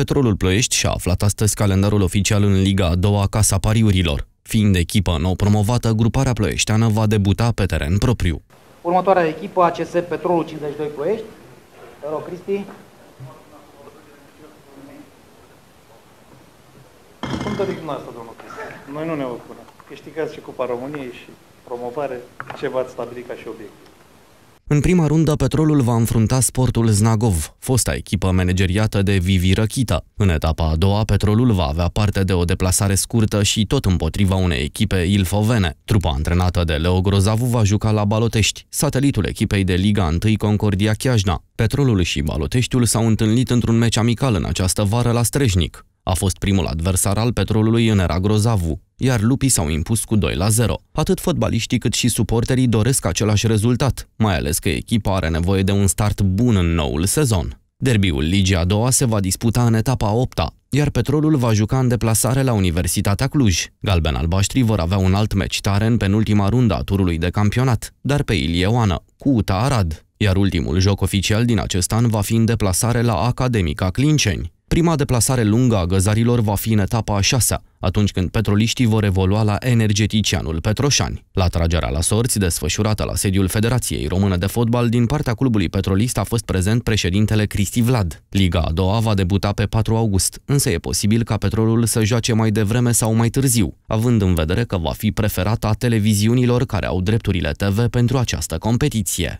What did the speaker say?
Petrolul Ploiești și-a aflat astăzi calendarul oficial în Liga a doua Casa Pariurilor. Fiind echipă nou promovată, gruparea ploieșteană va debuta pe teren propriu. Următoarea echipă, ACS Petrolul 52 Ploiești. Te rog, Cristi. Cum doriți dumneavoastră, domnul Cristi? Noi nu ne opunem. Câștigați și Cupa României și promovare, ce v-ați stabilit ca și obiectiv. În prima rundă, Petrolul va înfrunta sportul Znagov, fosta echipă manageriată de Vivi Răchita. În etapa a doua, Petrolul va avea parte de o deplasare scurtă și tot împotriva unei echipe ilfovene. Trupa antrenată de Leo Grozavu va juca la Balotești, satelitul echipei de Liga 1 Concordia Chiajna. Petrolul și Baloteștiul s-au întâlnit într-un meci amical în această vară la Strejnic. A fost primul adversar al petrolului în era grozavu, iar lupii s-au impus cu 2 la 0. Atât fotbaliștii cât și suporterii doresc același rezultat, mai ales că echipa are nevoie de un start bun în noul sezon. Derbiul Ligii a doua se va disputa în etapa 8 -a, iar Petrolul va juca în deplasare la Universitatea Cluj. Galben-albaștrii vor avea un alt meci tare în penultima rundă a turului de campionat, dar pe Ilioană, cu UTA Arad. Iar ultimul joc oficial din acest an va fi în deplasare la Academica Clinceni. Prima deplasare lungă a găzarilor va fi în etapa a șasea, atunci când petroliștii vor evolua la energeticianul Petroșani. La tragerea la sorți, desfășurată la sediul Federației Române de Fotbal, din partea clubului petrolist a fost prezent președintele Cristi Vlad. Liga a doua va debuta pe 4 august, însă e posibil ca petrolul să joace mai devreme sau mai târziu, având în vedere că va fi preferată a televiziunilor care au drepturile TV pentru această competiție.